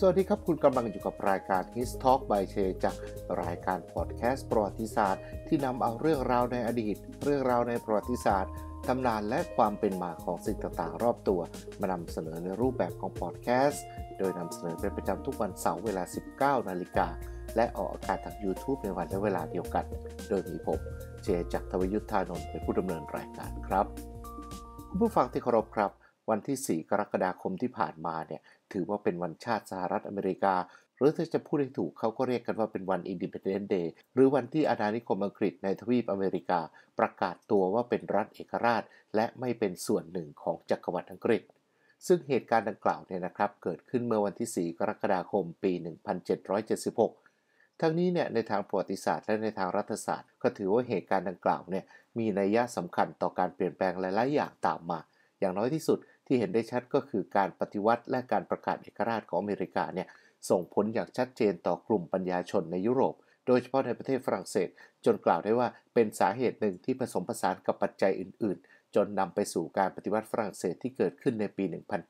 สวัสดีครับ คุณกำลังอยู่กับรายการ His Talk by เชจากรายการพอดแคสต์ประวัติศาสตร์ ที่นำเอาเรื่องราวในอดีต เรื่องราวในประวัติศาสตร์ตำนานและความเป็นมาของสิ่งต่างๆ รอบตัว มานำเสนอในรูปแบบของพอดแคสต์โดยนำเสนอเป็นประจำทุกวันเสาร์เวลา 19 นาฬิกา และออกอากาศทาง YouTube ในวันและเวลาเดียวกัน โดยมีผมเจ จากทวยุทธานนท์เป็นผู้ดำเนินรายการครับคุณผู้ฟังที่เคารพครับ วันที่ 4 กรกฎาคมที่ผ่านมาเนี่ยถือว่าเป็นวันชาติสหรัฐอเมริกา หรือถ้าจะพูดให้ถูกเขาก็เรียกกันว่าเป็นวันอินดิเพนเดนต์เดย์ หรือวันที่อาณานิคมอังกฤษในทวีปอเมริกา ประกาศตัวว่าเป็นรัฐเอกราช และไม่เป็นส่วนหนึ่งของจักรวรรดิอังกฤษ ซึ่งเหตุการณ์ดังกล่าวเนี่ยนะครับเกิดขึ้นเมื่อวันที่ 4 กรกฎาคม ปี 1776 ทั้งนี้เนี่ยในทางประวัติศาสตร์และในทางรัฐศาสตร์ ก็ถือว่าเหตุการณ์ดังกล่าวเนี่ยมีนัยยะสำคัญต่อการเปลี่ยนแปลงหลายๆ อย่างตามมา อย่างน้อยที่สุดที่เห็นได้ชัดก็คือการปฏิวัติและการประกาศเอกราชของอเมริกาเนี่ยส่งผลอย่างชัดเจนต่อกลุ่มปัญญาชนในยุโรปโดยเฉพาะในประเทศฝรั่งเศส จนกล่าวได้ว่าเป็นสาเหตุหนึ่งที่ผสมผสานกับปัจจัยอื่น ๆ จนนำไปสู่การปฏิวัติฝรั่งเศสที่เกิดขึ้นในปี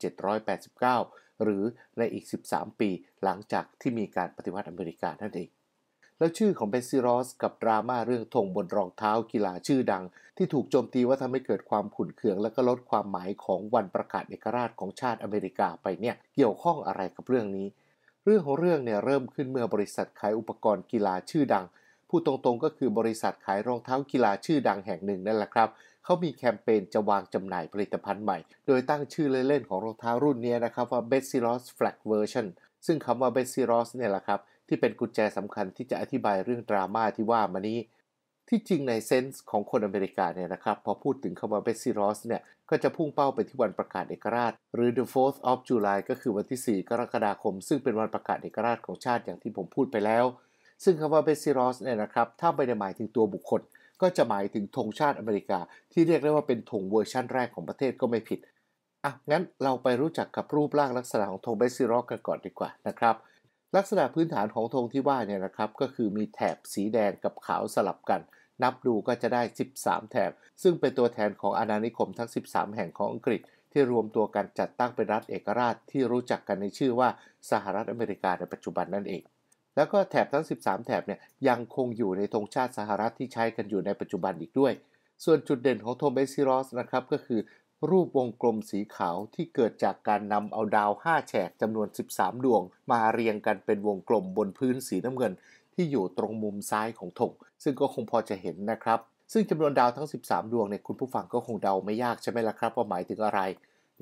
1789 หรือในอีก 13 ปีหลังจากที่มีการปฏิวัติอเมริกานั่นเองแล้วชื่อของเบนซิรอส กับดราม่าเรื่องธงบนรองเท้ากีฬาชื่อดัง ที่ถูกโจมตีว่าทำให้เกิดความขุ่นเคืองและก็ลดความหมายของวันประกาศเอกราชของชาติอเมริกาไปเนี่ยเกี่ยวข้องอะไรกับเรื่องนี้ เรื่องของเรื่องเนี่ยเริ่มขึ้นเมื่อบริษัทขายอุปกรณ์กีฬาชื่อดังพูดตรงๆก็คือบริษัทขายรองเท้ากีฬาชื่อดังแห่งหนึ่งนั่นแหละครับเขามีแคมเปญจะวางจำหน่ายผลิตภัณฑ์ใหม่ โดยตั้งชื่อเล่นๆของรองเท้ารุ่นนี้นะครับว่า b e s i r o s Flag Version ซึ่งคำว่า b e s i r o s เนี่ยแหละครับที่เป็นกุญแจสำคัญที่จะอธิบายเรื่องดราม่าที่ว่ามานี้ ที่จริงในเซนส์ของคนอเมริกาเนี่ยนะครับ พอพูดถึงคำว่าเบสซิรอสเนี่ยก็จะพุ่งเป้าไปที่วันประกาศเอกราช หรือ the f o u r t h of July ก็คือวันที่ 4 กรกฎาคม ซึ่งเป็นวันประกาศเอกราชของชาติอย่างที่ผมพูดไปแล้ว ซึ่งคำว่าเบสซิรอสเนี่ยนะครับ ถ้าไม่ได้หมายถึงตัวบุคคลก็จะหมายถึงธงชาติอเมริกาที่เรียกได้ว่าเป็นธงเวอร์ชั่นแรกของประเทศก็ไม่ผิดอ่ะงั้นเราไปรู้จักกับรูปร่างลักษณะของธงเบสซิรอสกันก่อนดีกว่านะครับลักษณะพื้นฐานของธงที่ว่าเนี่ยนะครับ ก็คือมีแถบสีแดงกับขาวสลับกัน นับดูก็จะได้ 13 แถบ ซึ่งเป็นตัวแทนของอาณานิคมทั้ง 13 แห่งของอังกฤษ ที่รวมตัวกันจัดตั้งเป็นรัฐเอกราชที่รู้จักกันในชื่อว่าสหรัฐอเมริกาในปัจจุบันนั่นเอง แล้วก็แถบทั้ง 13 แถบเนี่ยยังคงอยู่ในธงชาติสหรัฐที่ใช้กันอยู่ในปัจจุบันอีกด้วย ส่วนจุดเด่นของธงเบซิรอสนะครับ ก็คือรูปวงกลมสีขาวที่เกิดจากการนำเอาดาวห้าแฉกจำนวน 13 ดวง มาเรียงกันเป็นวงกลมบนพื้นสีน้ำเงิน ที่อยู่ตรงมุมซ้ายของถงซึ่งก็คงพอจะเห็นนะครับ ซึ่งจำนวนดาวทั้ง 13 ดวงเนี่ยคุณผู้ฟังก็คงเดาไม่ยาก ใช่ไหมล่ะครับว่าหมายถึงอะไร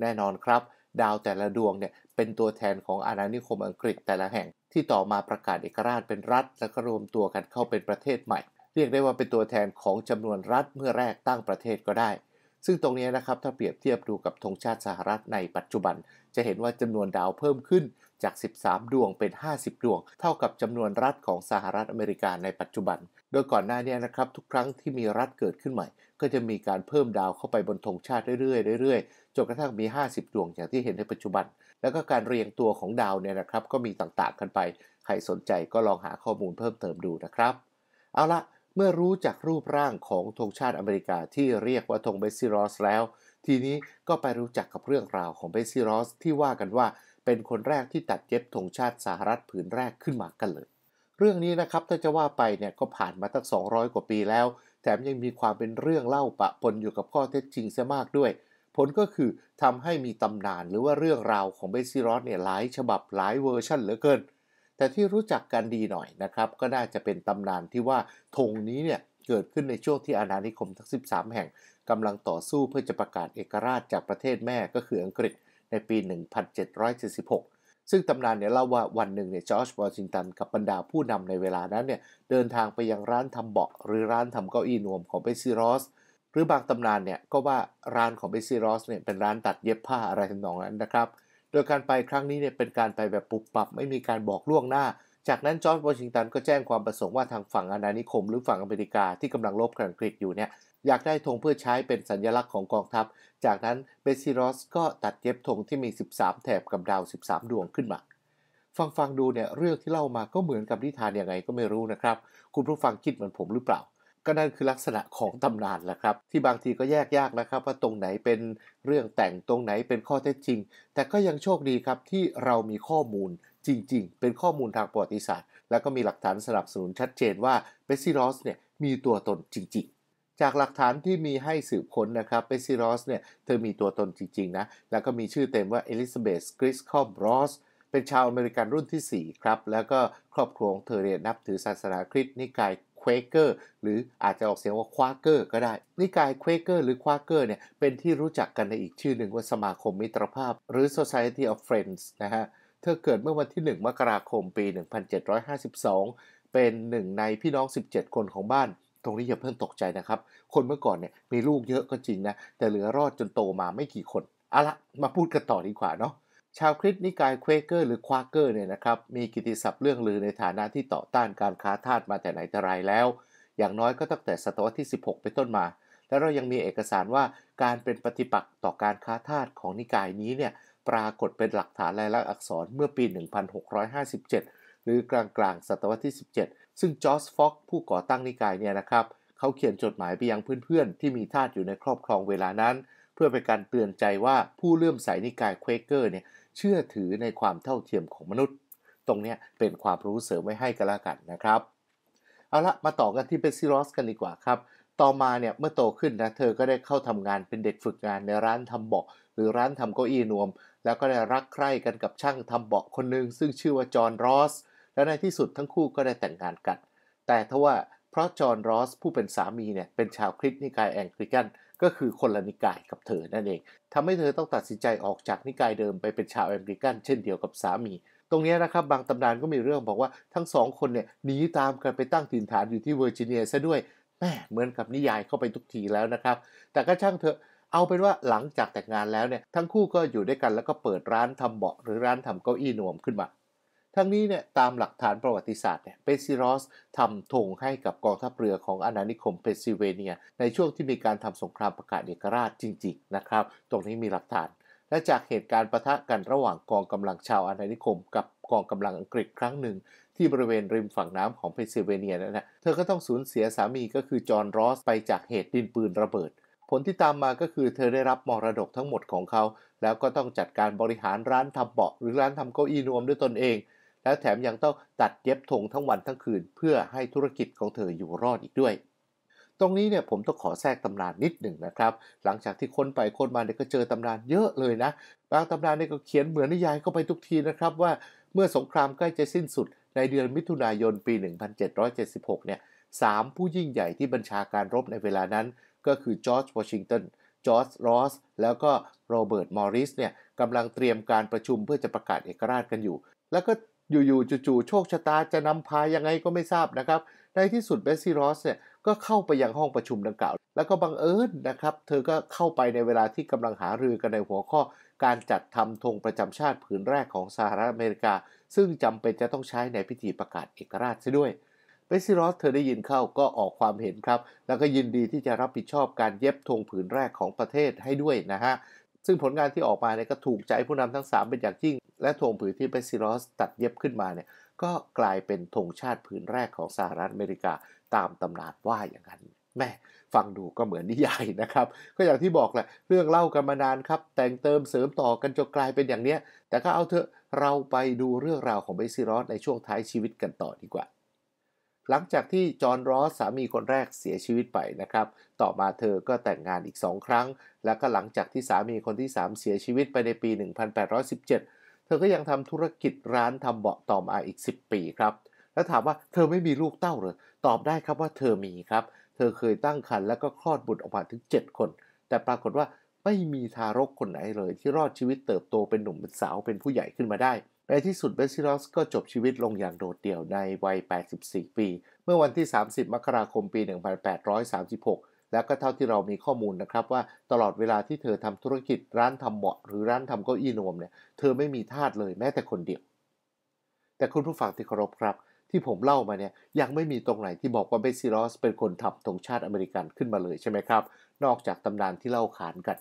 แน่นอนครับดาวแต่ละดวงเนี่ยเป็นตัวแทนของอาณานิคมอังกฤษแต่ละแห่งที่ต่อมาประกาศเอกราชเป็นรัฐ และก็รวมตัวกันเข้าเป็นประเทศใหม่ เรียกได้ว่าเป็นตัวแทนของจำนวนรัฐเมื่อแรกตั้งประเทศก็ได้ซึ่งตรงนี้นะครับถ้าเปรียบเทียบดูกับธงชาติสหรัฐในปัจจุบัน จะเห็นว่าจำนวนดาวเพิ่มขึ้นจาก 13 ดวงเป็น 50 ดวง เท่ากับจำนวนรัฐของสหรัฐอเมริกาในปัจจุบัน โดยก่อนหน้านี้นะครับทุกครั้งที่มีรัฐเกิดขึ้นใหม่ ก็จะมีการเพิ่มดาวเข้าไปบนธงชาติเรื่อยๆเรื่อยๆจนกระทั่งมี 50 ดวงอย่างที่เห็นในปัจจุบัน แล้วก็การเรียงตัวของดาวเนี่ยนะครับก็มีต่างๆกันไปใครสนใจก็ลองหาข้อมูลเพิ่มเติมดูนะครับเอาละเมื่อรู้จักรูปร่างของธงชาติอเมริกาที่เรียกว่าธงเบซิรอสแล้วทีนี้ก็ไปรู้จักกับเรื่องราวของเบซิรอสที่ว่ากันว่าเป็นคนแรกที่ตัดเย็บธงชาติสหรัฐผืนแรกขึ้นมากันเลย เรื่องนี้นะครับถ้าจะว่าไปเนี่ยก็ผ่านมาตั้ง 200 กว่าปีแล้วแถมยังมีความเป็นเรื่องเล่าปะปนอยู่กับข้อเท็จจริงซะมากด้วย ผลก็คือทำให้มีตำนานหรือว่าเรื่องราวของเบซิรอสเนี่ยหลาย ฉบับหลายเวอร์ชั่นเหลือเกินแต่ที่รู้จักกันดีหน่อยนะครับ ก็น่าจะเป็นตำนานที่ว่าธงนี้เนี่ยเกิดขึ้นในช่วงที่อาณานิคมทั้ง 13 แห่งกำลังต่อสู้เพื่อจะประกาศเอกราชจากประเทศแม่ก็คืออังกฤษในปี 1776 ซึ่งตำนานเนี่ยเล่าว่าวันหนึ่งเนี่ยจอร์จวอชิงตันกับบรรดาผู้นำในเวลานั้นเนี่ยเดินทางไปยังร้านทำเบาะหรือร้านทำเก้าอี้นวมของเบซิรอส หรือบางตำนานเนี่ยก็ว่าร้านของเบซิรอสเนี่ยเป็นร้านตัดเย็บผ้าอะไรทำนองนั้นนะครับเโดยการไปครั้งนี้เนี่ยเป็นการไปแบบปุบปับไม่มีการบอกล่วงหน้า จากนั้นจอร์จวอชิงตันก็แจ้งความประสงค์ว่าทางฝั่งอาณานิคม หรือฝั่งอเมริกาที่กำลังลบกับอังกฤษอยู่เนี่ยอยากได้ธงเพื่อใช้เป็นสัญลักษณ์ของกองทัพ จากนั้นเบซิรอสก็ตัดเย็บธงที่มี 13 แถบกับดาว 13 ดวงขึ้นมา ฟังฟังดูเนี่ยเรื่องที่เล่ามาก็เหมือนกับนิทานยังไงก็ไม่รู้นะครับคุณผู้ฟังคิดเหมือนผมหรือเปล่าก็นั่นคือลักษณะของตำนานแหละครับที่บางทีก็แยกยากนะครับ ว่าตรงไหนเป็นเรื่องแต่งตรงไหนเป็นข้อเท็จจริง แต่ก็ยังโชคดีครับที่เรามีข้อมูลจริง ๆ เป็นข้อมูลทางประวัติศาสตร์ แล้วก็มีหลักฐานสนับสนุนชัดเจนว่าเบสซิรอสเนี่ยมีตัวตนจริงๆจากหลักฐานที่มีให้สืบค้นนะครับเบซิรอสเนี่ยเธอมีตัวตนจริงๆนะแล้วก็มีชื่อเต็มว่าเอลิซาเบธกริสคอมรอสเป็นชาวอเมริกันรุ่นที่4ครับแล้วก็ครอบครัวของเธอเรียนนับถือศาสนาคริสต์นิกายเควเกอร์หรืออาจจะออกเสียงว่าควาเกอร์ก็ได้นิกายเควเกอร์หรือควาเกอร์เนี่ย เป็นที่รู้จักกันในอีกชื่อหนึ่งว่าสมาคมมิตรภาพ หรือ Society of Friends นะฮะ เธอเกิดเมื่อวันที่1มกราคมปี 1752 เป็นหนึ่งในพี่น้อง 17 คนของบ้าน ตรงนี้อย่าเพิ่งตกใจนะครับ คนเมื่อก่อนเนี่ยมีลูกเยอะก็จริงนะ แต่เหลือรอดจนโตมาไม่กี่คน เอาละมาพูดกันต่อดีกว่าเนาะชาวคริสต์นิกายเควเกอร์หรือควาเกอร์เนี่ยนะครับมีกิติศัพท์เรื่องลือในฐานะที่ต่อต้านการค้าทาสมาแต่ไหนแต่ไรแล้ว อย่างน้อยก็ตั้งแต่ศตวรรษที่ 16 เป็นต้นมา และเรายังมีเอกสารว่าการเป็นปฏิปักษ์ต่อการค้าทาสของนิกายนี้เนี่ยปรากฏเป็นหลักฐานลายลักษณ์อักษรเมื่อปี 1657 หรือกลางกลางศตวรรษที่ 17 ซึ่งจอร์จฟ็อกผู้ก่อตั้งนิกายเนี่ยนะครับ เขาเขียนจดหมายไปยังเพื่อนๆ ที่มีทาสอยู่ในครอบครองเวลานั้น เพื่อเป็นการเตือนใจว่าผู้เลื่อมใสนิกายเควเกอร์เนี่ยเชื่อถือในความเท่าเทียมของมนุษย์ ตรงนี้เป็นความรู้เสริมไว้ให้กันละกันนะครับเอาละมาต่อกันที่เบซิลอสกันดีกว่าครับ ต่อมาเนี่ยเมื่อโตขึ้นนะเธอก็ได้เข้าทำงานเป็นเด็กฝึกงานในร้านทำเบาะหรือร้านทำเก้าอี้นวม แล้วก็ได้รักใคร่กันกับช่างทำเบาะคนหนึ่งซึ่งชื่อว่าจอห์นรอสและในที่สุดทั้งคู่ก็ได้แต่งงานกัน แต่ทว่าเพราะจอห์นรอสผู้เป็นสามีเนี่ยเป็นชาวคริสต์นิกายแองกลิกันก็คือคนละนิกายกับเธอนั่นเอง ทำให้เธอต้องตัดสินใจออกจากนิกายเดิมไปเป็นชาวแอเมริกันเช่นเดียวกับสามี ตรงนี้นะครับบางตำนานก็มีเรื่องบอกว่าทั้งสองคนเนี่ย หนีตามกันไปตั้งถิ่นฐานอยู่ที่เวอร์จิเนียซะด้วย แม่เหมือนกับนิยายเข้าไปทุกทีแล้วนะครับ แต่ก็ช่างเถอะเอาเป็นว่าหลังจากแต่งงานแล้วเนี่ยทั้งคู่ก็อยู่ด้วยกันแล้วก็เปิดร้านทำเบาะหรือร้านทำเก้าอี้นวมขึ้นมาทั้งนี้เนี่ยตามหลักฐานประวัติศาสตร์เนี่ยเปซิรอสทำธงให้กับกองทัพเรือของอาณานิคมเพนซิลเวเนีย ในช่วงที่มีการทำสงครามประกาศเอกราชจริงๆนะครับตรงนี้มีหลักฐาน และจากเหตุการณ์ปะทะกันระหว่างกองกำลังชาวอาณานิคมกับกองกำลังอังกฤษครั้งหนึ่ง ที่บริเวณริมฝั่งน้ำของเพนซิลเวเนียนั่นแหละเธอก็ต้องสูญเสียสามีก็คือจอห์นรอส ไปจากเหตุดินปืนระเบิด ผลที่ตามมาก็คือเธอได้รับมรดกทั้งหมดของเขา แล้วก็ต้องจัดการบริหารร้านทำเบาะหรือร้านทำเก้าอี้นวมด้วยตนเองแล้วแถมยังต้องตัดเย็บธงทั้งวันทั้งคืนเพื่อให้ธุรกิจของเธออยู่รอดอีกด้วย ตรงนี้เนี่ยผมต้องขอแทรกตำนานนิดหนึ่งนะครับ หลังจากที่ค้นไปค้นมาเนี่ยก็เจอตำนานเยอะเลยนะบางตำนานเนี่ยก็เขียนเหมือนนิยายเข้าไปทุกทีนะครับว่า เมื่อสงครามใกล้จะสิ้นสุด ในเดือนมิถุนายนปี 1776เนี่ยสามผู้ยิ่งใหญ่ที่บัญชาการรบในเวลานั้น ก็คือจอร์จวอชิงตัน จอร์จ รอส แล้วก็โรเบิร์ต มอริส เนี่ยกำลังเตรียมการประชุมเพื่อจะประกาศเอกราชกันอยู่ แล้วก็อยู่ๆจู่ๆโชคชะตาจะนำพายังไงก็ไม่ทราบนะครับ ในที่สุดเบสซิรอสเนี่ยก็เข้าไปยังห้องประชุมดังกล่าวแล้วก็บังเอิญนะครับ เธอก็เข้าไปในเวลาที่กำลังหารือกันในหัวข้อ การจัดทำธงประจำชาติผืนแรกของสหรัฐอเมริกา ซึ่งจำเป็นจะต้องใช้ในพิธีประกาศเอกราชซะด้วยเบสซิรอสเธอได้ยินเข้าก็ออกความเห็นครับแล้วก็ยินดีที่จะรับผิดชอบการเย็บธงผืนแรกของประเทศให้ด้วยนะฮะซึ่งผลงานที่ออกมาเนี่ยก็ถูกใจผู้นำทั้ง3เป็นอย่างยิ่งและธงผืนที่เบซิลอสตัดเย็บขึ้นมาเนี่ยก็กลายเป็นธงชาติผืนแรกของสหรัฐอเมริกา ตามตำนานว่าอย่างนั้นแม่ฟังดูก็เหมือนนิยายนะครับ ก็อย่างที่บอกแหละเรื่องเล่ากันมานานครับ แต่งเติมเสริมต่อกันจนกลายเป็นอย่างเนี้ยแต่ก็เอาเถอะเราไปดูเรื่องราวของเบซิลอสในช่วงท้ายชีวิตกันต่อดีกว่า หลังจากที่จอห์นรอสสามีคนแรกเสียชีวิตไปนะครับต่อมาเธอก็แต่งงานอีกสองครั้ง แล้วก็หลังจากที่สามีคนที่3เสียชีวิตไปในปี1817เธอก็ยังทำธุรกิจร้านทำเบาะตอมอาอีก 10 ปีครับ แล้วถามว่าเธอไม่มีลูกเต้าหรือตอบได้ครับว่าเธอมีครับ เธอเคยตั้งครรภ์แล้วก็คลอดบุตรออกมาถึง 7 คน แต่ปรากฏว่าไม่มีทารกคนไหนเลยที่รอดชีวิตเติบโตเป็นหนุ่มเป็นสาว เป็นผู้ใหญ่ขึ้นมาได้ในที่สุดเบซิลอสก็จบชีวิตลงอย่างโดดเดี่ยวในวัย84ปี เมื่อวันที่ 30มกราคม ปี1836และก็เท่าที่เรามีข้อมูลนะครับว่าตลอดเวลาที่เธอทำธุรกิจร้านทำเบาะ หรือร้านทำเก้าอี้นวมเนี่ยเธอไม่มีทาสเลยแม้แต่คนเดียว แต่คุณผู้ฟังที่เคารพครับ ที่ผมเล่ามาเนี่ยยังไม่มีตรงไหนที่บอกว่าเบซิลอส เป็นคนทำธงชาติอเมริกันขึ้นมาเลยใช่ไหมครับ นอกจากตำนานที่เล่าขานกัน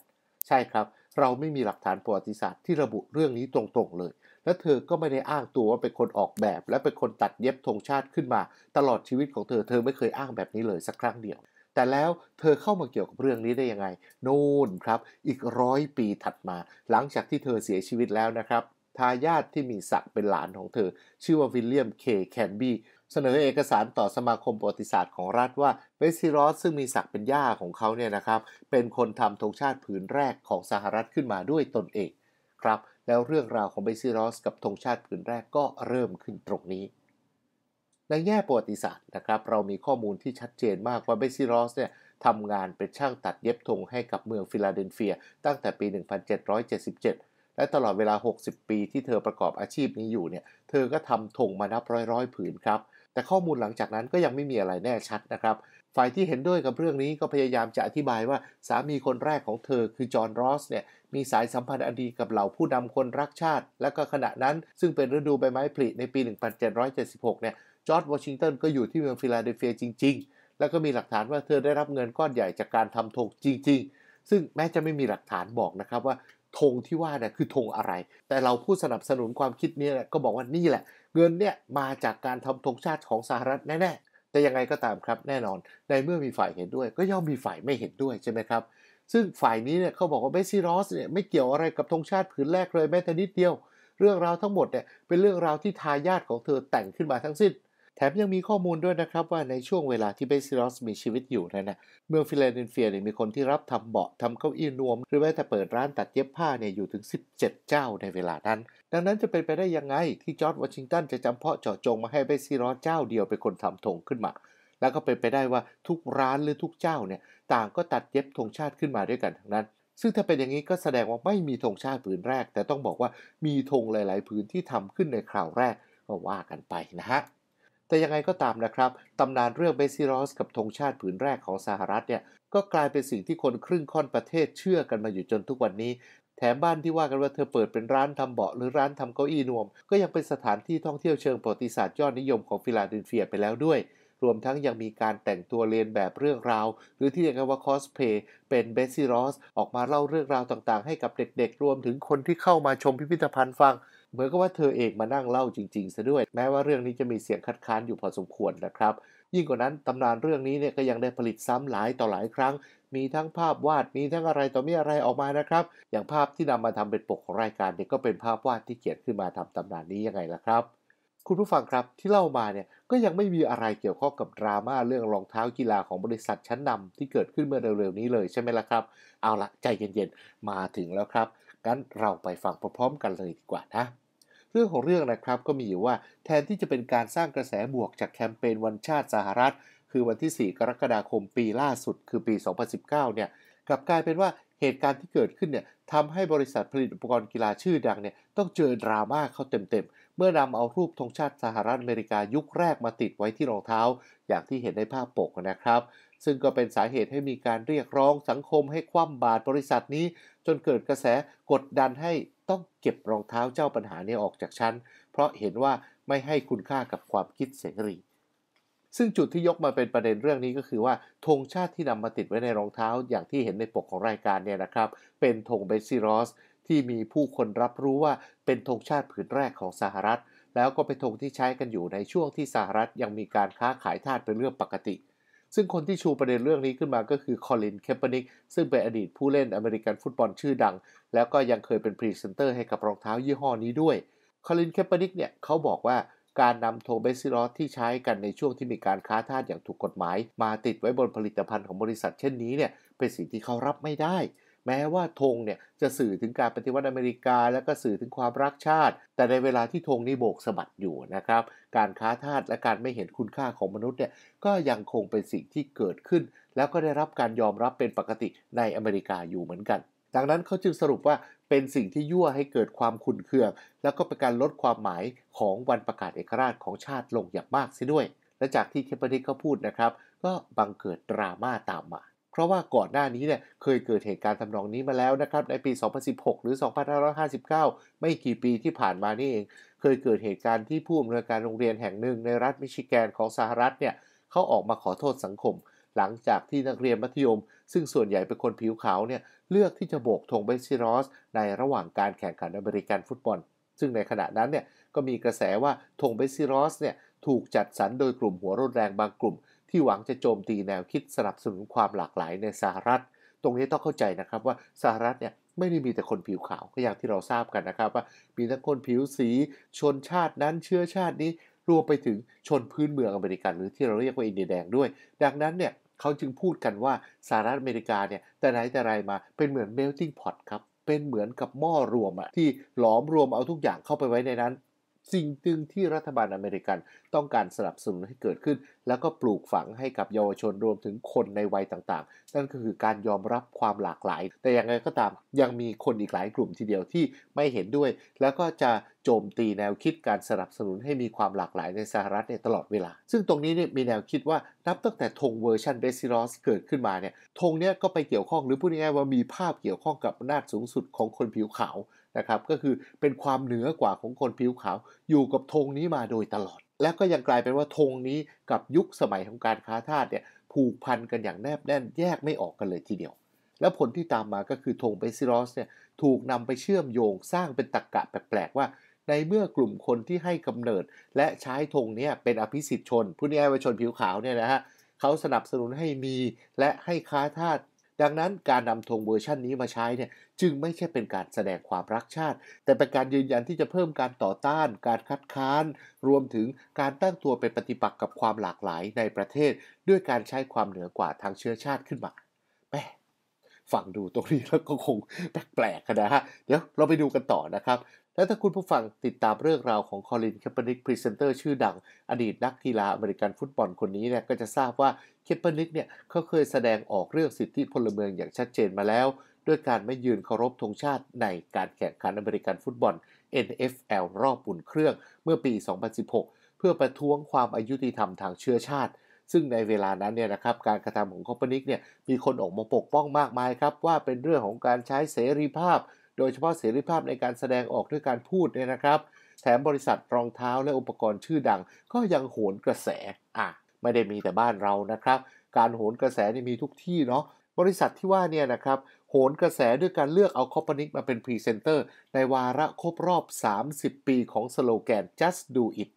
ใช่ครับ เราไม่มีหลักฐานประวัติศาสตร์ที่ระบุเรื่องนี้ตรงๆเลย และเธอก็ไม่ได้อ้างตัวว่าเป็นคนออกแบบ และเป็นคนตัดเย็บธงชาติขึ้นมา ตลอดชีวิตของเธอ เธอไม่เคยอ้างแบบนี้เลย สักครั้งเดียวแต่แล้วเธอเข้ามาเกี่ยวกับเรื่องนี้ได้ยังไงนู่นครับ อีกร้อยปีถัดมา หลังจากที่เธอเสียชีวิตแล้วนะครับ ทายาทที่มีศักดิ์เป็นหลานของเธอชื่อว่าวิลเลียมเคแคนบีเสนอเอกสารต่อสมาคมประวัติศาสตร์ของรัฐว่าเบซิรอส ซึ่งมีศักดิ์เป็นย่าของเขาเนี่ยนะครับ เป็นคนทำธงชาติผืนแรกของสหรัฐขึ้นมาด้วยตนเองครับแล้วเรื่องราวของเบซิรอสกับธงชาติผืนแรกก็เริ่มขึ้นตรงนี้ในแง่ประวัติศาสตร์นะครับ เรามีข้อมูลที่ชัดเจนมากว่าเบซิรอสเนี่ยทำงานเป็นช่างตัดเย็บธงให้กับเมืองฟิลาเดลเฟีย ตั้งแต่ปี 1777 และตลอดเวลา 60 ปีที่เธอประกอบอาชีพนี้อยู่เนี่ย เธอก็ทำธงมานับร้อยร้อยผืนครับ แต่ข้อมูลหลังจากนั้นก็ยังไม่มีอะไรแน่ชัดนะครับ ฝ่ายที่เห็นด้วยกับเรื่องนี้ก็พยายามจะอธิบายว่าสามีคนแรกของเธอคือจอห์นรอสเนี่ย มีสายสัมพันธ์อันดีกับเหล่าผู้นำคนรักชาติ และก็ขณะนั้นซึ่งเป็นฤดูใบไม้ผลิในปี 1776เนี่ยจอร์ดวอชิงตันก็อยู่ที่เมืองฟิลาเดลเฟียจริง ๆ แล้วก็มีหลักฐานว่าเธอได้รับเงินก้อนใหญ่จากการทำธงจริง ๆ ซึ่งแม้จะไม่มีหลักฐานบอกนะครับว่าธงที่ว่าเนี่ยคือธงอะไร แต่เราผู้สนับสนุนความคิดนี้ก็บอกว่านี่แหละ เงินเนี่ยมาจากการทำธงชาติของสหรัฐ แน่ๆแต่ยังไงก็ตามครับแน่นอน ในเมื่อมีฝ่ายเห็นด้วย ก็ย่อมมีฝ่ายไม่เห็นด้วยใช่ไหมครับ ซึ่งฝ่ายนี้เนี่ยเขาบอกว่าเบสซิรอสเนี่ยไม่เกี่ยวอะไรกับธงชาติผืนแรกเลยแม้แต่นิดเดียว เรื่องราวทั้งหมดเนี่ยเป็นเรื่องราวที่ทายาทของเธอแต่งขึ้นมาทั้งสิ้นแถมยังมีข้อมูลด้วยนะครับว่าในช่วงเวลาที่เบซิลอสมีชีวิตอยู่นั่นนะเมืองฟิลาเดลเฟียเนี่ยมีคนที่รับทำเบาะทำเก้าอี้นวม หรือแม้แต่เปิดร้านตัดเย็บผ้าเนี่ยอยู่ถึง 17 เจ้าในเวลานั้น ดังนั้นจะเป็นไปได้ยังไงที่จอร์ดวอชิงตันจะจำเพาะเจาะจงมาให้เบซิลอสเจ้าเดียวเป็นคนทำธงขึ้นมา แล้วก็เป็นไปได้ว่าทุกร้านหรือทุกเจ้าเนี่ย ต่างก็ตัดเย็บธงชาติขึ้นมาด้วยกันทั้งนั้น ซึ่งถ้าเป็นอย่างนี้ก็แสดงว่าไม่มีธงชาติผืนแรก แต่ต้องบอกว่ามีธงหลายๆผืนที่ทำขึ้นในคราวแรกก็ว่ากันไปนะฮะแต่ยังไงก็ตามนะครับ ตำนานเรื่องเบซิรอส กับธงชาติผืนแรกของสหรัฐเนี่ย ก็กลายเป็นสิ่งที่คนครึ่งค่อนประเทศเชื่อกันมาอยู่จนทุกวันนี้ แถมบ้านที่ว่ากันว่าเธอเปิดเป็นร้านทำเบาะหรือร้านทำเก้าอี้นวม ก็ยังเป็นสถานที่ท่องเที่ยวเชิงประวัติศาสตร์ยอดนิยมของฟิลาเดลเฟียไปแล้วด้วย รวมทั้งยังมีการแต่งตัวเลียนแบบเรื่องราวหรือที่เรียกว่าคอสเพย์เป็นเบสซิรอสออกมาเล่าเรื่องราวต่างๆ ให้กับเด็กๆ รวมถึงคนที่เข้ามาชมพิพิธภัณฑ์ฟังเหมือนกับว่าเธอเองมานั่งเล่าจริงๆซะด้วยแม้ว่าเรื่องนี้จะมีเสียงคัดค้านอยู่พอสมควรนะครับ ยิ่งกว่านั้นตำนานเรื่องนี้เนี่ยก็ยังได้ผลิตซ้ำหลายต่อหลายครั้ง มีทั้งภาพวาดมีทั้งอะไรต่อมีอะไรออกมานะครับ อย่างภาพที่นำมาทำเป็นปกของรายการเนี่ยก็เป็นภาพวาดที่เขียนขึ้นมาทำตำนานนี้ยังไงล่ะครับ คุณผู้ฟังครับที่เล่ามาเนี่ยก็ยังไม่มีอะไรเกี่ยวข้องกับดราม่าเรื่องรองเท้ากีฬาของบริษัทชั้นนำที่เกิดขึ้นเมื่อเร็วๆนี้เลยใช่ไหมล่ะครับเอาละใจเย็นๆมาถึงแล้วครับงั้นเราไปฟังพร้อมๆกันเลยดีกว่านะ เรื่องของเรื่องนะครับก็มีอยู่ว่าแทนที่จะเป็นการสร้างกระแสบวกจากแคมเปญวันชาติสหรัฐ คือวันที่ 4 กรกฎาคมปีล่าสุด คือปี 2019เนี่ยกลับกลายเป็นว่าเหตุการณ์ที่เกิดขึ้นเนี่ยทำให้บริษัทผลิตอุปกรณ์กีฬาชื่อดังเนี่ยต้องเจอดราม่าเข้าเต็มๆเมื่อนำเอารูปธงชาติสหรัฐอเมริกายุคแรกมาติดไว้ที่รองเท้า อย่างที่เห็นในภาพปกนะครับซึ่งก็เป็นสาเหตุให้มีการเรียกร้องสังคมให้คว่ำบาตรบริษัทนี้ จนเกิดกระแสกดดันให้ต้องเก็บรองเท้าเจ้าปัญหานี้ออกจากชั้น เพราะเห็นว่าไม่ให้คุณค่ากับความคิดเสรี ซึ่งจุดที่ยกมาเป็นประเด็นเรื่องนี้ก็คือว่าธงชาติที่นำมาติดไว้ในรองเท้าอย่างที่เห็นในปกของรายการเนี่ยนะครับ เป็นธงเบซิรอสที่มีผู้คนรับรู้ว่าเป็นธงชาติผืนแรกของสหรัฐแล้วก็เป็นธงที่ใช้กันอยู่ในช่วงที่สหรัฐยังมีการค้าขายทาสเป็นเรื่องปกติซึ่งคนที่ชูประเด็นเรื่องนี้ขึ้นมาก็คือคอลินเคปเปนิกซึ่งเป็นอดีตผู้เล่นอเมริกันฟุตบอลชื่อดัง แล้วก็ยังเคยเป็นพรีเซนเตอร์ให้กับรองเท้ายี่ห้อนี้ด้วย คอลินเคปเปนิกเนี่ยเขาบอกว่าการนำโทเบซิลอสที่ใช้กันในช่วงที่มีการค้าทาสอย่างถูกกฎหมาย มาติดไว้บนผลิตภัณฑ์ของบริษัทเช่นนี้เนี่ยเป็นสิ่งที่เขารับไม่ได้แม้ว่าธงเนี่ยจะสื่อถึงการปฏิวัติอเมริกาและก็สื่อถึงความรักชาติ แต่ในเวลาที่ธงนี้โบกสะบัดอยู่นะครับการค้าทาสและการไม่เห็นคุณค่าของมนุษย์เนี่ยก็ยังคงเป็นสิ่งที่เกิดขึ้น แล้วก็ได้รับการยอมรับเป็นปกติในอเมริกาอยู่เหมือนกัน ดังนั้นเขาจึงสรุปว่าเป็นสิ่งที่ยั่วให้เกิดความขุ่นเคือง แล้วก็เป็นการลดความหมายของวันประกาศเอกราชของชาติลงอย่างมากเสียด้วย และจากที่เคปเปอร์ดิกเขาพูดนะครับก็บังเกิดดราม่าตามมาพราะว่าก่อนหน้านี้เนี่ยเคยเกิดเหตุการณ์ทำนองนี้มาแล้วนะครับในปี 2016 หรือ 2559 ไม่กี่ปีที่ผ่านมานี่เอง เคยเกิดเหตุการณ์ที่ผู้อำนวยการโรงเรียนแห่งหนึ่งในรัฐมิชิแกนของสหรัฐเนี่ยเขาออกมาขอโทษสังคม หลังจากที่นักเรียนมัธยม ซึ่งส่วนใหญ่เป็นคนผิวขาวเนี่ยเลือกที่จะโบกธงเบซิรอสในระหว่างการแข่งขันอเมริกันฟุตบอล ซึ่งในขณะนั้นเนี่ยก็มีกระแสว่าธงเบซิรอสเนี่ยถูกจัดสรรโดยกลุ่มหัวรุนแรงบางกลุ่มที่หวังจะโจมตีแนวคิดสนับสนุนความหลากหลายในสหรัฐ ตรงนี้ต้องเข้าใจนะครับว่าสหรัฐเนี่ยไม่ได้มีแต่คนผิวขาวก็อย่างที่เราทราบกันนะครับว่ามีทั้งคนผิวสี ชนชาตินั้นเชื้อชาตินี้รวมไปถึงชนพื้นเมืองอเมริกัน หรือที่เราเรียกว่าอินเดียแดงด้วย ดังนั้นเนี่ยเขาจึงพูดกันว่าสหรัฐอเมริกาเนี่ยแต่ไหนแต่ไรมาเป็นเหมือน melting pot ครับเป็นเหมือนกับหม้อรวมอะที่หลอมรวมเอาทุกอย่างเข้าไปไว้ในนั้น สิ่งตึงที่รัฐบาลอเมริกันต้องการสนับสนุนให้เกิดขึ้นแล้วก็ปลูกฝังให้กับเยาวชนรวมถึงคนในวัยต่างๆ นั่นก็คือการยอมรับความหลากหลาย แต่อย่างไรก็ตามยังมีคนอีกหลายกลุ่มทีเดียวที่ไม่เห็นด้วย แล้วก็จะโจมตีแนวคิดการสนับสนุนให้มีความหลากหลายในสหรัฐในตลอดเวลา ซึ่งตรงนี้เนี่ยมีแนวคิดว่า นับตั้งแต่ธงเวอร์ชันเบซิลอสเกิดขึ้นมาเนี่ยธงเนี่ยก็ไปเกี่ยวข้องหรือพูดง่ายๆว่ามีภาพเกี่ยวข้องกับอำนาจสูงสุดของคนผิวขาวนะครับก็คือเป็นความเหนือกว่าของคนผิวขาว อยู่กับธงนี้มาโดยตลอดแล้วก็ยังกลายเป็นว่าธงนี้กับยุคสมัยของการค้าทาสเนี่ยผูกพันกันอย่างแนบแน่น แยกไม่ออกกันเลยทีเดียวแล้วผลที่ตามมาก็คือธงเบซิรอสเนี่ยถูกนำไปเชื่อมโยงสร้างเป็นตรกกะแปลก ๆ ว่า ในเมื่อกลุ่มคนที่ให้กำเนิดและใช้ธงนี้เป็นอภิสิทธิชนผู้นี้ไว้ชนผิวขาวเนี่ยนะฮะเขาสนับสนุนให้มีและให้ค้าทาสดังนั้นการนำธงเวอร์ชันนี้มาใช้เนี่ยจึงไม่ใช่เป็นการแสดงความรักชาติ แต่เป็นการยืนยันที่จะเพิ่มการต่อต้าน การคัดค้าน รวมถึงการตั้งตัวเป็นปฏิปักษ์กับความหลากหลายในประเทศ ด้วยการใช้ความเหนือกว่าทางเชื้อชาติขึ้นมาแมฟังดูตรงนี้แล้วก็คงแปลกๆนะฮะ เดี๋ยวเราไปดูกันต่อนะครับและถ้าคุณผู้ฟังติดตามเรื่องราวของคอลิน เคปนิกพรีเซนเตอร์ชื่อดังอดีตนักกีฬาอเมริกันฟุตบอลคนนี้เนี่ยก็จะทราบว่า เคปนิกเนี่ยเขาเคยแสดงออกเรื่องสิทธิพลเมืองอย่างชัดเจนมาแล้ว ด้วยการไม่ยืนเคารพธงชาติในการแข่งขันอเมริกันฟุตบอล NFL รอบอุ่นเครื่องเมื่อปี 2016 เพื่อประท้วงความอายุติธรรมทางเชื้อชาติ ซึ่งในเวลานั้นเนี่ยนะครับการกระทำของคอปนิกเนี่ยมีคนออกมาปกป้องมากมายครับว่าเป็นเรื่องของการใช้เสรีภาพโดยเฉพาะเสรีภาพในการแสดงออกด้วยการพูดเนี่ยนะครับแถมบริษัทรองเท้าและอุปกรณ์ชื่อดังก็ยังโหนกระแส อ่ะ ไม่ได้มีแต่บ้านเรานะครับ การโหนกระแสนี่มีทุกที่เนาะบริษัทที่ว่าเนี่ยนะครับ โหนกระแสด้วยการเลือกเอาคอปนิกมาเป็นพรีเซนเตอร์ ในวาระครบรอบ 30 ปีของสโลแกน just do it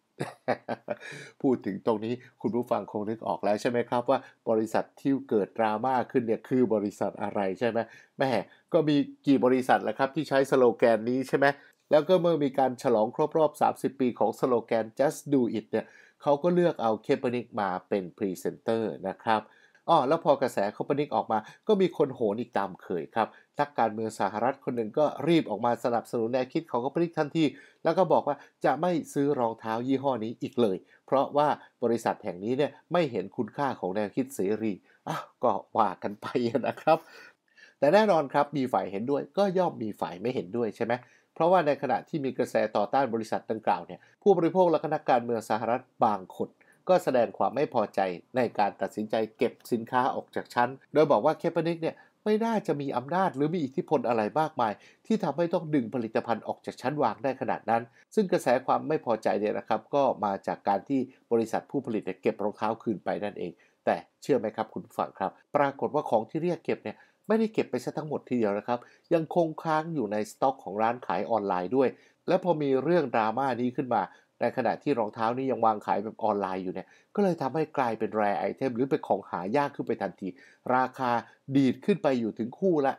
พูดถึงตรงนี้คุณผู้ฟังคงนึกออกแล้วใช่ไหมครับว่าบริษัทที่เกิดดราม่าขึ้นเนี่ยคือบริษัทอะไรใช่ไหมแม่ก็มีกี่บริษัทแล้วครับที่ใช้สโลแกนนี้ใช่ไหมแล้วก็เมื่อมีการฉลองครบรอบ 30 ปีของสโลแกน just do it เนี่ยเขาก็เลือกเอาเคปนิกมาเป็นพรีเซนเตอร์นะครับอ๋อแล้วพอกระแสเคปนิกออกมาก็มีคนโหนอีกตามเคยครับนักการเมืองสหรัฐคนหนึ่งก็รีบออกมาสนับสนุนแนวคิดของคอปริกทันทีแล้วก็บอกว่าจะไม่ซื้อรองเท้ายี่ห้อนี้อีกเลย เพราะว่าบริษัทแห่งนี้เนี่ยไม่เห็นคุณค่าของแนวคิดเสรีอ้าวก็ว่ากันไปนะครับ แต่แน่นอนครับมีฝ่ายเห็นด้วยก็ย่อมมีฝ่ายไม่เห็นด้วยใช่ไหมเพราะว่าในขณะที่มีกระแสต่อต้านบริษัทดังกล่าวเนี่ยผู้บริโภคและนักการเมืองสหรัฐบางคนก็แสดงความไม่พอใจในการตัดสินใจเก็บสินค้าออกจากชั้น โดยบอกว่าเคปนิกเนี่ยไม่น่าจะมีอำนาจหรือมีอิทธิพลอะไรมากมาย ที่ทำให้ต้องดึงผลิตภัณฑ์ออกจากชั้นวางได้ขนาดนั้น ซึ่งกระแสความไม่พอใจเนี่ยนะครับ ก็มาจากการที่บริษัทผู้ผลิตเก็บรองเท้าคืนไปนั่นเอง แต่เชื่อไหมครับคุณผู้ฟังครับ ปรากฏว่าของที่เรียกเก็บเนี่ยไม่ได้เก็บไปซะทั้งหมดทีเดียวนะครับ ยังคงค้างอยู่ในสต็อกของร้านขายออนไลน์ด้วย และพอมีเรื่องดราม่านี้ขึ้นมาในขณะที่รองเท้านี้ยังวางขายแบบออนไลน์อยู่เนี่ย ก็เลยทำให้กลายเป็นแรไอเทม หรือเป็นของหายากขึ้นไปทันที ราคาดีดขึ้นไปอยู่ถึงคู่ละ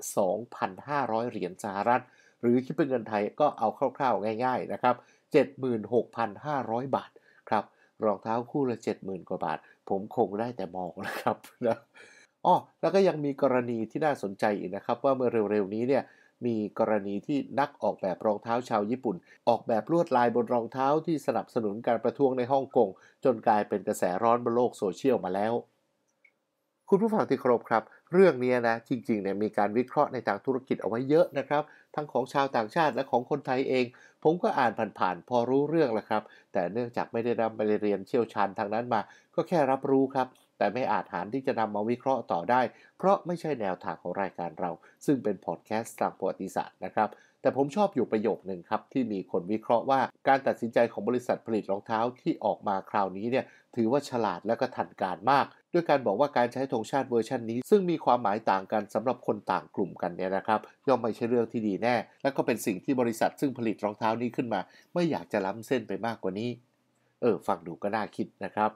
2,500 เหรียญสหรัฐหรือคิดเป็นเงินไทยก็เอาคร่าวๆ ง่ายๆ นะครับ 76,500 บาทครับ รองเท้าคู่ละ 70,000 กว่าบาท ผมคงได้แต่มองนะครับนะอ๋อแล้วก็ยังมีกรณีที่น่าสนใจอีกนะครับว่าเมื่อเร็วๆนี้เนี่ยมีกรณีที่นักออกแบบรองเท้าชาวญี่ปุ่น ออกแบบลวดลายบนรองเท้าที่สนับสนุนการประท้วงในฮ่องกง จนกลายเป็นกระแสร้อนบนโลกโซเชียลมาแล้ว คุณผู้ฟังที่เคารพครับ เรื่องนี้นะจริงๆเนี่ยมีการวิเคราะห์ในทางธุรกิจเอาไว้เยอะนะครับ ทั้งของชาวต่างชาติและของคนไทยเอง ผมก็อ่านผ่านๆพอรู้เรื่องแหละครับ แต่เนื่องจากไม่ได้รับไปเรียนเชี่ยวชาญทางนั้นมา ก็แค่รับรู้ครับแต่ไม่อาจหารที่จะนำมาวิเคราะห์ต่อได้ เพราะไม่ใช่แนวทางของรายการเรา ซึ่งเป็นพอดแคสต์ทางประวัติศาสตร์นะครับ แต่ผมชอบอยู่ประโยคหนึ่งครับ ที่มีคนวิเคราะห์ว่าการตัดสินใจของบริษัทผลิตรองเท้าที่ออกมาคราวนี้เนี่ยถือว่าฉลาดและก็ทันการมาก ด้วยการบอกว่าการใช้ธงชาติเวอร์ชันนี้ ซึ่งมีความหมายต่างกันสำหรับคนต่างกลุ่มกันเนี่ยนะครับ ย่อมไม่ใช่เรื่องที่ดีแน่และก็เป็นสิ่งที่บริษัทซึ่งผลิตรองเท้านี้ขึ้นมา ไม่อยากจะล้ำเส้นไปมากกว่านี้ เออฟังดูก็น่าคิดนะครับ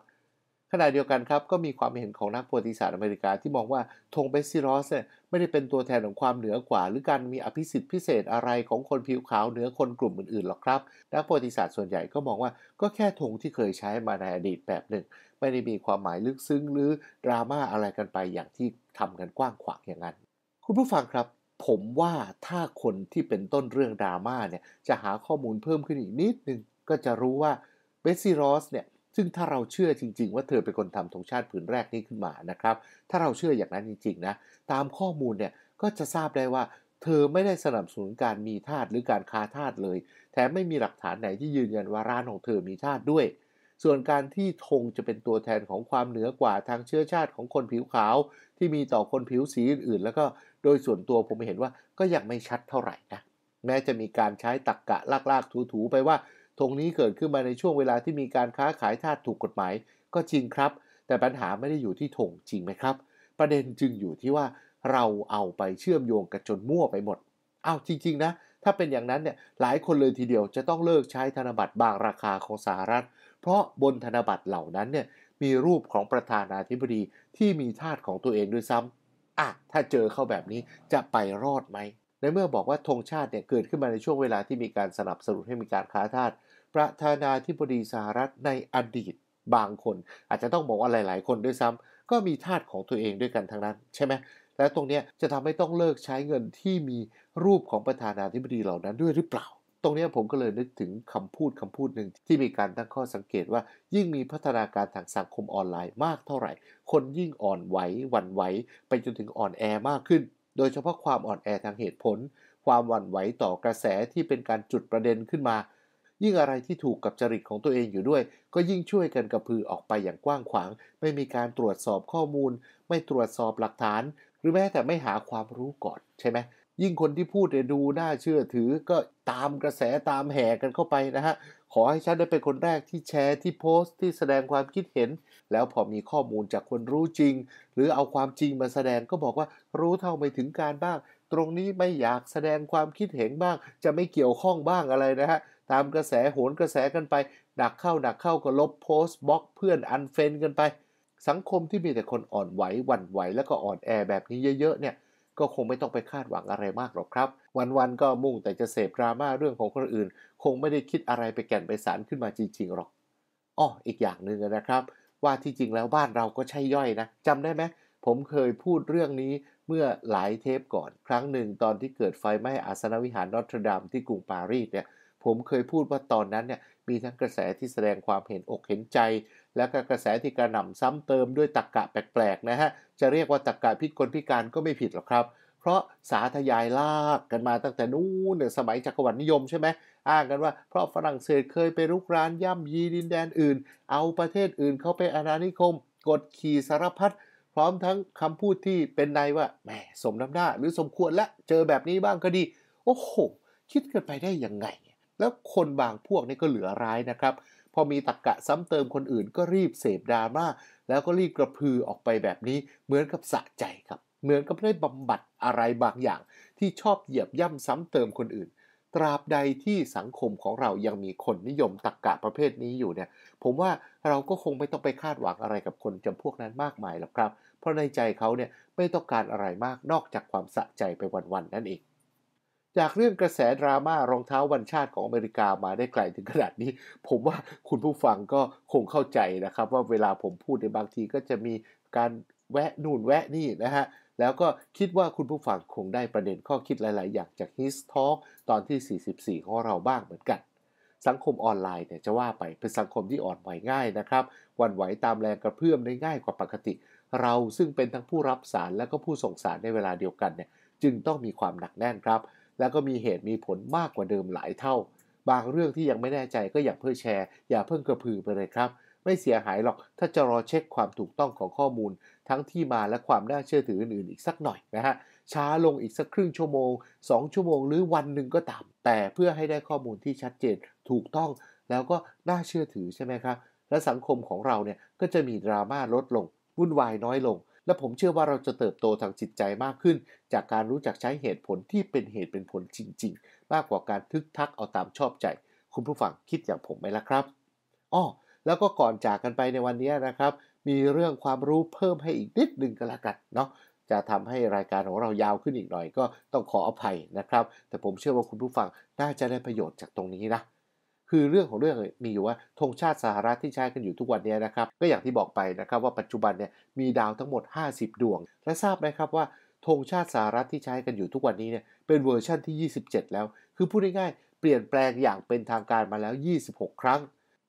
ขณะเดียวกันครับก็มีความเห็นของนักประวัติศาสตร์อเมริกาที่มองว่าธงเบซิรอสเนี่ยไม่ได้เป็นตัวแทนของความเหนือกว่า หรือการมีอภิสิทธิ์พิเศษอะไรของคนผิวขาวเหนือคนกลุ่มอื่นๆหรอกครับ นักประวัติศาสตร์ส่วนใหญ่ก็มองว่าก็แค่ธงที่เคยใช้มาในอดีตแบบหนึ่ง ไม่ได้มีความหมายลึกซึ้งหรือดราม่าอะไรกันไปอย่างที่ทำกันกว้างขวางอย่างนั้นคุณผู้ฟังครับผมว่าถ้าคนที่เป็นต้นเรื่องดราม่าเนี่ยจะหาข้อมูลเพิ่มขึ้นอีกนิดนึงก็จะรู้ว่าเบซิรอสเนี่ยซึ่งถ้าเราเชื่อจริงๆว่าเธอเป็นคนทำธงชาติผืนแรกนี้ขึ้นมานะครับ ถ้าเราเชื่ออย่างนั้นจริงๆนะ ตามข้อมูลเนี่ยก็จะทราบได้ว่า เธอไม่ได้สนับสนุนการมีทาสหรือการค้าทาสเลย แถมไม่มีหลักฐานไหนที่ยืนยันว่าร้านของเธอมีทาสด้วย ส่วนการที่ธงจะเป็นตัวแทนของความเหนือกว่าทางเชื้อชาติของคนผิวขาว ที่มีต่อคนผิวสีอื่นๆ แล้วก็โดยส่วนตัวผมเห็นว่าก็ยังไม่ชัดเท่าไหร่นะ แม้จะมีการใช้ตักกะลากๆถูๆไปว่าธงนี้เกิดขึ้นมาในช่วงเวลาที่มีการค้าขายทาสถูกกฎหมาย ก็จริงครับ แต่ปัญหาไม่ได้อยู่ที่ธงจริงไหมครับ ประเด็นจึงอยู่ที่ว่าเราเอาไปเชื่อมโยงกันจนมั่วไปหมดอ้าวจริง ๆ นะ ถ้าเป็นอย่างนั้นเนี่ยหลายคนเลยทีเดียวจะต้องเลิกใช้ธนบัตรบางราคาของสหรัฐ เพราะบนธนบัตรเหล่านั้นเนี่ยมีรูปของประธานาธิบดีที่มีทาสของตัวเองด้วยซ้ำอ่ะถ้าเจอเข้าแบบนี้จะไปรอดไหมในเมื่อบอกว่าธงชาติเนี่ยเกิดขึ้นมาในช่วงเวลาที่มีการสนับสนุนให้มีการค้าทาสประธานาธิบดีสหรัฐในอดีตบางคนอาจจะต้องบอกว่าหลายๆคนด้วยซ้ำ ก็มีทาสของตัวเองด้วยกันทั้งนั้นใช่ไหมและตรงนี้จะทำให้ต้องเลิกใช้เงินที่มีรูปของประธานาธิบดีเหล่านั้นด้วยหรือเปล่า ตรงนี้ผมก็เลยนึกถึงคำพูดคำพูดหนึ่งที่มีการตั้งข้อสังเกตว่า ยิ่งมีพัฒนาการทางสังคมออนไลน์มากเท่าไหร่ คนยิ่งอ่อนไหวหวั่นไหวไปจนถึงอ่อนแอมากขึ้น โดยเฉพาะความอ่อนแอทางเหตุผล ความหวั่นไหวต่อกระแสที่เป็นการจุดประเด็นขึ้นมายิ่งอะไรที่ถูกกับจริตของตัวเองอยู่ด้วย ก็ยิ่งช่วยกันกระพือออกไปอย่างกว้างขวาง ไม่มีการตรวจสอบข้อมูล ไม่ตรวจสอบหลักฐาน หรือแม้แต่ไม่หาความรู้ก่อน ใช่ไหมยิ่งคนที่พูดเนี่ยดูน่าเชื่อถือก็ตามกระแสตามแห่กันเข้าไปนะฮะ ขอให้ฉันได้เป็นคนแรกที่แชร์ที่โพสต์ที่แสดงความคิดเห็น แล้วพอมีข้อมูลจากคนรู้จริง หรือเอาความจริงมาแสดงก็บอกว่ารู้เท่าไม่ถึงการบ้าง ตรงนี้ไม่อยากแสดงความคิดเห็นบ้าง จะไม่เกี่ยวข้องบ้างอะไรนะฮะตามกระแสโหนกระแสกันไป ดักเข้าดักเข้าก็ลบโพสต์บล็อกเพื่อนอันเฟนกันไปสังคมที่มีแต่คนอ่อนไหวหวั่นไหวแล้วก็อ่อนแอแบบนี้เยอะๆเนี่ยก็คงไม่ต้องไปคาดหวังอะไรมากหรอกครับ วันๆก็มุ่งแต่จะเสพดราม่าเรื่องของคนอื่น คงไม่ได้คิดอะไรไปแก่นไปสารขึ้นมาจริงๆหรอกอ้ออีกอย่างหนึ่งนะครับว่าที่จริงแล้วบ้านเราก็ใช่ย่อยนะจำได้ไหมผมเคยพูดเรื่องนี้เมื่อหลายเทปก่อน ครั้งหนึ่งตอนที่เกิดไฟไหม้อาสนวิหารนอตรดามที่กรุงปารีสเนี่ยผมเคยพูดว่าตอนนั้นเนี่ยมีทั้งกระแสที่แสดงความเห็นอกเห็นใจ และก็กระแสที่กระหน่ำซ้ำเติมด้วยตรกกะแปลกๆนะฮะ จะเรียกว่าตรกกะพิกลพิการก็ไม่ผิดหรอกครับเพราะสาธยายลากกันมาตั้งแต่นู้นสมัยจักรวรรดินิยมใช่ไหมอ้างกันว่า เพราะฝรั่งเศสเคยไปรุกรานย่ำยีดินแดนอื่น เอาประเทศอื่นเข้าไปอาณานิคมกดขี่สารพัดพร้อมทั้งคำพูดที่เป็นในว่าแหมสมน้ำหน้าหรือสมควรและเจอแบบนี้บ้างก็ดี โอ้โหคิดเกิดไปได้ยังไงแล้วคนบางพวกนี่ก็เหลือร้ายนะครับ พอมีตักกะซ้ำเติมคนอื่น ก็รีบเสพดราม่าแล้วก็รีบกระพือออกไปแบบนี้เหมือนกับสะใจครับ เหมือนกับได้บำบัดอะไรบางอย่าง ที่ชอบเหยียบย่ำซ้ำเติมคนอื่นตราบใดที่สังคมของเรายังมีคนนิยมตักกะประเภทนี้อยู่เนี่ยผมว่าเราก็คงไม่ต้องไปคาดหวังอะไรกับคนจำพวกนั้นมากมายหรอกครับ เพราะในใจเขาเนี่ยไม่ต้องการอะไรมากนอกจากความสะใจไปวันๆนั่นเองจากเรื่องกระแสดราม่ารองเท้าวันชาติของอเมริกามาได้ไกลถึงขนาดนี้ ผมว่าคุณผู้ฟังก็คงเข้าใจนะครับว่าเวลาผมพูดในบางทีก็จะมีการแวะนู่นแวะนี่นะฮะแล้วก็คิดว่าคุณผู้ฟังคงได้ประเด็นข้อคิดหลาย ๆ อย่างจากฮิสทอ l ตอนที่ 44 ของเราบ้างเหมือนกัน สังคมออนไลน์เนี่ยจะว่าไปเป็นสังคมที่อ่อนไหวง่ายนะครับวันไหวตามแรงกระเพื่อมได้ง่ายกว่าปกติ เราซึ่งเป็นทั้งผู้รับสารและก็ผู้ส่งสารในเวลาเดียวกันเนี่ยจึงต้องมีความหนักแน่นครับแล้วก็มีเหตุมีผลมากกว่าเดิมหลายเท่า บางเรื่องที่ยังไม่แน่ใจก็อย่าเพิ่งแชร์อย่าเพิ่งกระพือไปเลยครับไม่เสียหายหรอกถ้าจะรอเช็คความถูกต้องของข้อมูล ทั้งที่มาและความน่าเชื่อถืออื่นๆอีกสักหน่อยนะฮะช้าลงอีกสักครึ่งชั่วโมง2ชั่วโมง หรือวันหนึ่งก็ตาม แต่เพื่อให้ได้ข้อมูลที่ชัดเจนถูกต้องแล้วก็น่าเชื่อถือใช่ไหมครับและสังคมของเราเนี่ยก็จะมีดราม่าลดลงวุ่นวายน้อยลงและผมเชื่อว่าเราจะเติบโตทางจิตใจมากขึ้น จากการรู้จักใช้เหตุผลที่เป็นเหตุเป็นผลจริงๆ มากกว่าการทึกทักเอาตามชอบใจ คุณผู้ฟังคิดอย่างผมไหมล่ะครับอ้อแล้วก็ก่อนจากกันไปในวันนี้นะครับ มีเรื่องความรู้เพิ่มให้อีกนิดหนึ่งก็แล้วกันเนาะจะทำให้รายการของเรายาวขึ้นอีกหน่อยก็ต้องขออภัยนะครับ แต่ผมเชื่อว่าคุณผู้ฟังน่าจะได้ประโยชน์จากตรงนี้นะคือเรื่องของเรื่องมีอยู่ว่าธงชาติสหรัฐที่ใช้กันอยู่ทุกวันนี้นะครับก็อย่างที่บอกไปนะครับว่าปัจจุบันเนี่ยมีดาวทั้งหมด 50 ดวง และทราบไหมครับว่าธงชาติสหรัฐที่ใช้กันอยู่ทุกวันนี้เนี่ยเป็นเวอร์ชั่นที่ 27 แล้วคือพูดง่ายๆเปลี่ยนแปลงอย่างเป็นทางการมาแล้ว 26 ครั้ง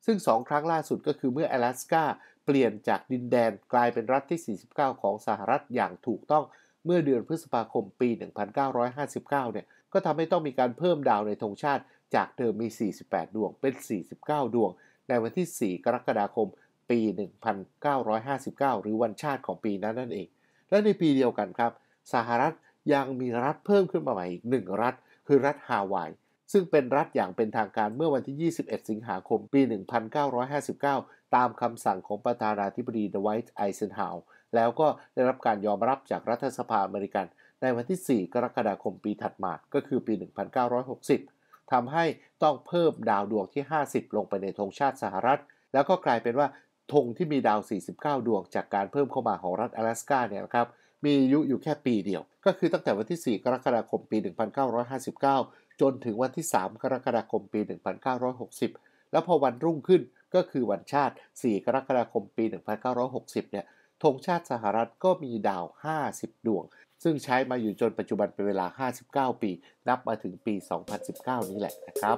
ซึ่ง 2 ครั้งล่าสุดก็คือเมื่อแอลาสกาเปลี่ยนจากดินแดนกลายเป็นรัฐที่ 49 ของสหรัฐอย่างถูกต้องเมื่อเดือนพฤษภาคมปี 1959เนี่ยก็ทาให้ต้องมีการเพิ่มดาวในธงชาติจากเดิมมี 48 ดวง เป็น 49 ดวง ในวันที่ 4 กรกฎาคม ปี 1959 หรือวันชาติของปีนั้นนั่นเอง และในปีเดียวกันครับ สหรัฐยังมีรัฐเพิ่มขึ้นมาใหม่อีกหนึ่งรัฐ คือรัฐฮาวาย ซึ่งเป็นรัฐอย่างเป็นทางการเมื่อวันที่ 21 สิงหาคม ปี 1959 ตามคำสั่งของประธานาธิบดีเดวิดไอเซนฮาวแล้วก็ได้รับการยอมรับจากรัฐสภาอเมริกัน ในวันที่ 4 กรกฎาคมปีถัดมา ก็คือปี 1960ทำให้ต้องเพิ่มดาวดวงที่ 50 ลงไปในธงชาติสหรัฐ แล้วก็กลายเป็นว่าธงที่มีดาว 49 ดวงจากการเพิ่มเข้ามาของรัฐ阿拉斯าเนี่ยนะครับ มีอายุอยู่แค่ปีเดียวก็คือตั้งแต่วันที่ 4 กรกฎาคม ปี 1959 จนถึงวันที่ 3 กรกฎาคม ปี 1960 แล้วพอวันรุ่งขึ้นก็คือวันชาติ 4 กรกฎาคม ปี 1960 เนี่ยธงชาติสหรัฐก็มีดาว 50 ดวงซึ่งใช้มาอยู่จนปัจจุบันเป็นเวลา 59 ปี นับมาถึงปี 2019 นี้แหละนะครับ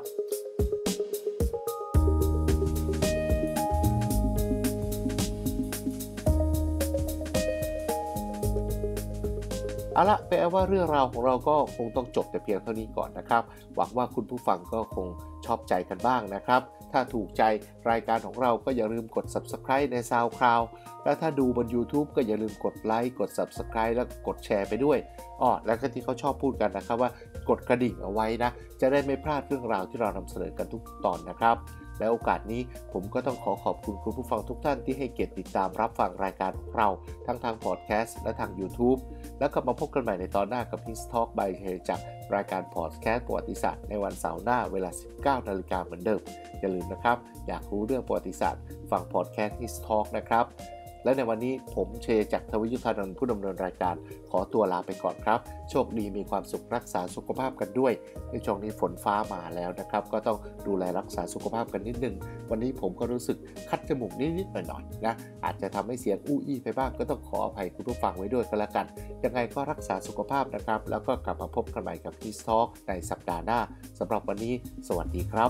เอาละแปลว่าเรื่องราวของเราก็คงต้องจบแต่เพียงเท่านี้ก่อนนะครับ หวังว่าคุณผู้ฟังก็คงชอบใจกันบ้างนะครับถ้าถูกใจรายการของเราก็อย่าลืมกด subscribe ใน SoundCloud และถ้าดูบน YouTube ก็อย่าลืมกดไลค์ กด subscribe แล้วกดแชร์ไปด้วยอ๋อแล้วก็ที่เขาชอบพูดกันนะครับว่ากดกระดิ่งเอาไว้นะ จะได้ไม่พลาดเรื่องราวที่เรานำเสนอกันทุกตอนนะครับและโอกาสนี้ผมก็ต้องขอขอบคุณคุณผู้ฟังทุกท่านที่ให้เกียรติติดตามรับฟังรายการของเรา ทั้งทางพอดแคสต์และทาง YouTube แล้วกลับมาพบกันใหม่ในตอนหน้ากับ His Talk by เฮจากรายการพอดแคสต์ประวัติศาสตร์ในวันเสาร์หน้าเวลา 19 นาฬิกาเหมือนเดิมอย่าลืมนะครับ อยากรู้เรื่องประวัติศาสตร์ฟังพอดแคสต์ His Talk นะครับและในวันนี้ผมเชจากทวิยุทธานนท์ผู้ดำเนินรายการขอตัวลาไปก่อนครับ โชคดีมีความสุขรักษาสุขภาพกันด้วย ในช่วงนี้ฝนฟ้ามาแล้วนะครับก็ต้องดูแลรักษาสุขภาพกันนิดนึง วันนี้ผมก็รู้สึกคัดจมูกนิดๆหน่อยๆนะ อาจจะทำให้เสียงอู้อี้ไปบ้างก็ต้องขออภัยคุณผู้ฟังไว้ด้วยก็แล้วกันยังไงก็รักษาสุขภาพนะครับ แล้วก็กลับมาพบกันใหม่กับพีสทอกในสัปดาห์หน้า สำหรับวันนี้ สวัสดีครับ